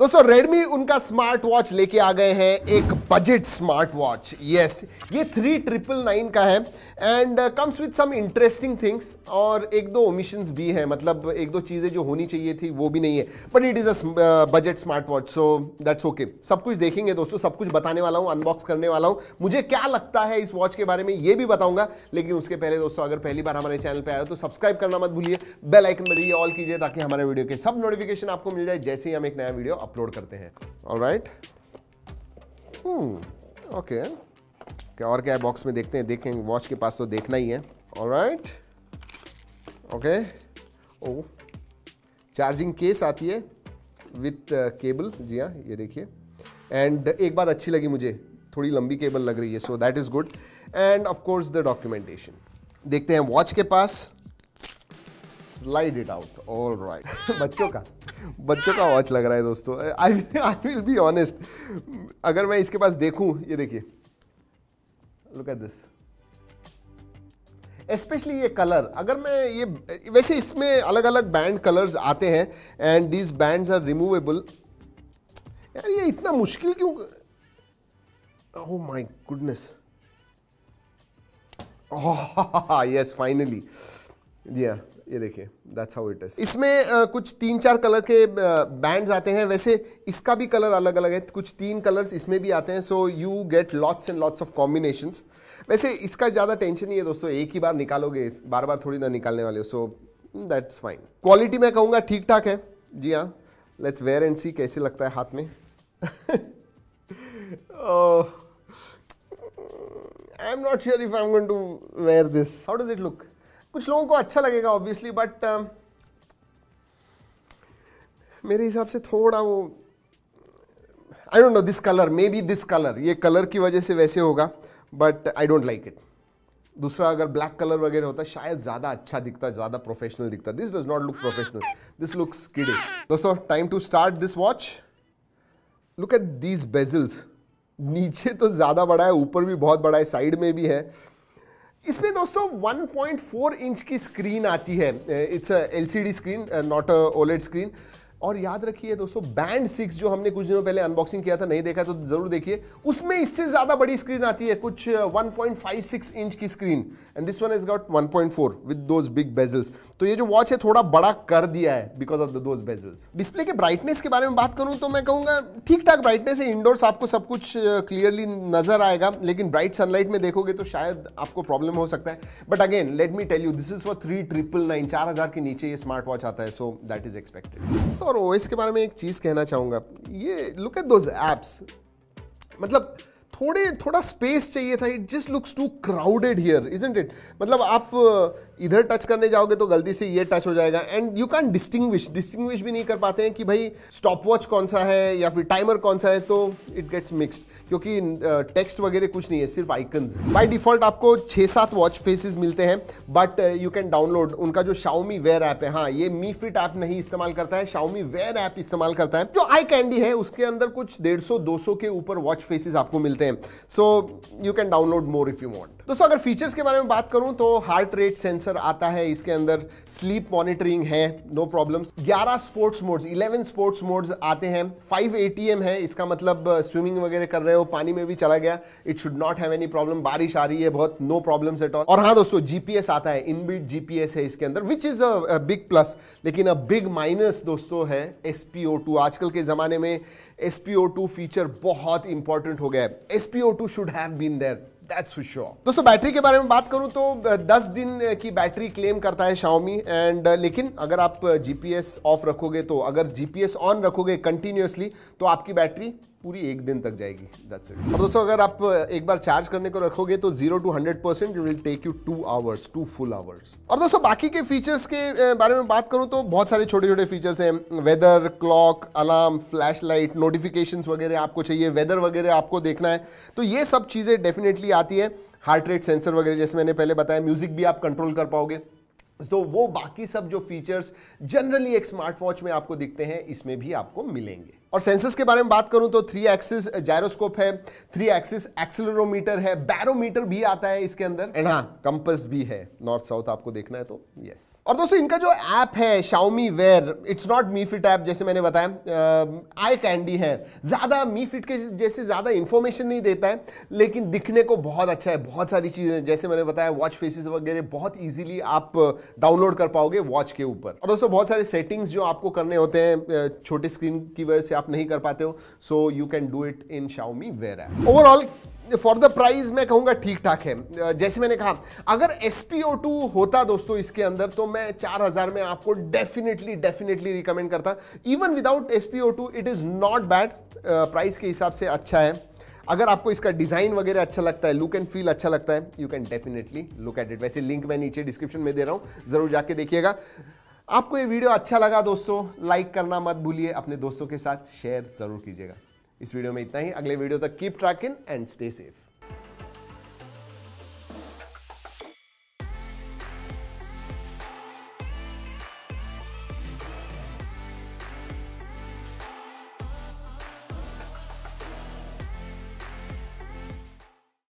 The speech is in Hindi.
दोस्तों Redmi उनका स्मार्ट वॉच लेके आ गए हैं एक बजट स्मार्ट वॉच यस ये थ्री ट्रिपल नाइन का है and comes with some interesting things और एक दो ओमिशंस भी हैं मतलब एक दो चीज़ें जो होनी चाहिए थी वो भी नहीं है but it is a budget smart watch so that's okay सब कुछ देखेंगे दोस्तों सब कुछ बताने वाला हूँ अनबॉक्स करने वाला हूँ मुझे क्या लगता है इस वॉच के बारे में ये भी बताऊंगा लेकिन उसके पहले दोस्तों अगर पहली बार हमारे चैनल पर आए तो सब्सक्राइब करना मत भूलिए बेलाइकन बजिए ऑल कीजिए ताकि हमारे वीडियो के सब नोटिफिकेशन आपको मिल जाए जैसे ही हम एक नया वीडियो अपलोड करते हैं ऑल राइट ओके क्या और क्या है बॉक्स में देखते हैं देखें वॉच के पास तो देखना ही है all right okay oh charging case आती है विथ केबल uh, जी हाँ ये देखिए एंड एक बात अच्छी लगी मुझे थोड़ी लंबी केबल लग रही है so that is good and of course the documentation देखते हैं वॉच के पास slide it out all right बच्चों का बच्चों का वॉच लग रहा है दोस्तों I I will be honest अगर मैं इसके पास देखूं ये देखिए लुक एट दिस स्पेशली ये कलर अगर मैं ये वैसे इसमें अलग अलग बैंड कलर्स आते हैं and these bands are removable यार ये इतना मुश्किल क्यों oh my goodness yes finally जी हाँ ये देखिए दैट्स हाउ इट इज इसमें आ, कुछ तीन चार कलर के बैंड्स आते हैं वैसे इसका भी कलर अलग अलग है कुछ तीन कलर्स इसमें भी आते हैं so you get lots and lots of combination वैसे इसका ज़्यादा टेंशन नहीं है दोस्तों एक ही बार निकालोगे बार बार थोड़ी ना निकालने वाले हो सो दैट्स फाइन क्वालिटी मैं कहूँगा ठीक ठाक है जी हाँ लेट्स वेयर एंड सी कैसे लगता है हाथ में I am not sure if I am going to wear this how does it look कुछ लोगों को अच्छा लगेगा ऑब्वियसली बट um, मेरे हिसाब से थोड़ा वो I don't know this colour maybe this colour ये कलर की वजह से वैसे होगा but I don't like it दूसरा अगर ब्लैक कलर वगैरह होता शायद ज़्यादा अच्छा दिखता ज़्यादा प्रोफेशनल दिखता this does not look professional this looks kid दोस्तों time to start this watch look at these bezels नीचे तो ज़्यादा बड़ा है ऊपर भी बहुत बड़ा है साइड में भी है इसमें दोस्तों 1.4 इंच की स्क्रीन आती है it's L C D screen not a OLED screen और याद रखिए दोस्तों बैंड सिक्स जो हमने कुछ दिनों पहले अनबॉक्सिंग किया था नहीं देखा तो जरूर देखिए उसमें इससे ज़्यादा बड़ी स्क्रीन आती है कुछ 1.56 uh, इंच की screen and this one is got 1.4 with those big bezels तो ये जो वॉच है थोड़ा बड़ा कर दिया है because of the those bezels display के ब्राइटनेस के बारे में बात करूं तो मैं कहूंगा ठीक ठाक ब्राइटनेस है इंडोर्स आपको सब कुछ क्लियरली uh, नजर आएगा लेकिन ब्राइट सनलाइट में देखोगे तो शायद आपको प्रॉब्लम हो सकता है but again let me tell you this is for three triple nine चार हज़ार के नीचे ये स्मार्ट वॉच आता है सो दैट इज एक्सपेक्टेड दोस्तों और ओएस के बारे में एक चीज़ कहना चाहूँगा ये लुक एट दोज मतलब थोड़े थोड़ा स्पेस चाहिए था it just looks too crowded here isn't it मतलब आप uh, इधर टच करने जाओगे तो गलती से ये टच हो जाएगा and you can distinguish distinguish भी नहीं कर पाते हैं कि भाई स्टॉपवॉच कौन सा है या फिर टाइमर कौन सा है तो इट गेट्स मिक्सड क्योंकि टेक्स्ट uh, वगैरह कुछ नहीं है सिर्फ आइकन्स बाय डिफॉल्ट आपको छः सात वॉच फेसेस मिलते हैं बट यू कैन डाउनलोड उनका जो शाओमी वेयर ऐप है हाँ ये मी फिट ऐप नहीं इस्तेमाल करता है शाओमी वेयर ऐप इस्तेमाल करता है जो आई कैंडी है उसके अंदर कुछ डेढ़ सौ के ऊपर वॉच फेसेस आपको मिलते हैं हैं so you can download more if you want दोस्तों अगर फीचर्स के बारे में बात करूं तो हार्ट रेट सेंसर आता है इसके अंदर स्लीप मॉनिटरिंग है no problems 11 sports modes 11 sports modes आते हैं 5 एटीएम है इसका मतलब स्विमिंग वगैरह कर रहे हो पानी में भी चला गया it should not have any problem बारिश आ रही है बहुत नो प्रॉब्लम एट ऑल और हाँ दोस्तों जीपीएस आता है इनबिल्ट जीपीएस है इसके अंदर which is a big plus लेकिन अ बिग माइनस दोस्तों है एस आजकल के ज़माने में एस फीचर बहुत इंपॉर्टेंट हो गया है SpO2 should have been there. That's for sure. दोस्तों बैटरी के बारे में बात करूं तो 10 दिन की बैटरी क्लेम करता है Xiaomi एंड लेकिन अगर आप जीपीएस ऑफ रखोगे तो अगर जीपीएस ऑन रखोगे कंटिन्यूसली तो आपकी बैटरी पूरी एक दिन तक जाएगी दैट्स इट अब दोस्तों अगर आप एक बार चार्ज करने को रखोगे तो zero to hundred percent will take you two hours two full hours और दोस्तों बाकी के फीचर्स के बारे में बात करूँ तो बहुत सारे छोटे छोटे फीचर्स हैं weather clock alarm flash light notification वगैरह आपको चाहिए वेदर वगैरह आपको देखना है तो ये सब चीज़ें डेफिनेटली आती है हार्ट रेट सेंसर वगैरह जैसे मैंने पहले बताया म्यूजिक भी आप कंट्रोल कर पाओगे तो वो बाकी सब जो फीचर्स जनरली एक स्मार्ट वॉच में आपको दिखते हैं इसमें भी आपको मिलेंगे और सेंसर्स के बारे में बात करूं तो थ्री एक्सिस जायरोस्कोप है थ्री एक्सिस एक्सिलोमीटर है बैरोमीटर भी आता है इसके अंदर एंड हाँ कंपस भी है नॉर्थ साउथ आपको देखना है तो यस yes. और दोस्तों इनका जो ऐप है Xiaomi wear it's not Mi Fit app जैसे मैंने बताया आई कैंडी है ज़्यादा मी फिट के जैसे ज़्यादा इंफॉर्मेशन नहीं देता है लेकिन दिखने को बहुत अच्छा है बहुत सारी चीज़ें जैसे मैंने बताया वॉच फेसिस वगैरह बहुत ईजिली आप डाउनलोड कर पाओगे वॉच के ऊपर और दोस्तों बहुत सारे सेटिंग्स जो आपको करने होते हैं छोटे स्क्रीन की वजह से आप नहीं कर पाते हो so you can do it in Xiaomi wear app overall for the price मैं कहूंगा ठीक ठाक है जैसे मैंने कहा अगर एस होता दोस्तों इसके अंदर तो मैं 4000 में आपको डेफिनेटली डेफिनेटली रिकमेंड करता even without as it is not bad price के हिसाब से अच्छा है अगर आपको इसका डिज़ाइन वगैरह अच्छा लगता है लुक एंड फील अच्छा लगता है you can definitely look at it वैसे लिंक मैं नीचे डिस्क्रिप्शन में दे रहा हूं ज़रूर जाके देखिएगा आपको ये वीडियो अच्छा लगा दोस्तों लाइक करना मत भूलिए अपने दोस्तों के साथ शेयर ज़रूर कीजिएगा इस वीडियो में इतना ही अगले वीडियो तक keep tracking and stay safe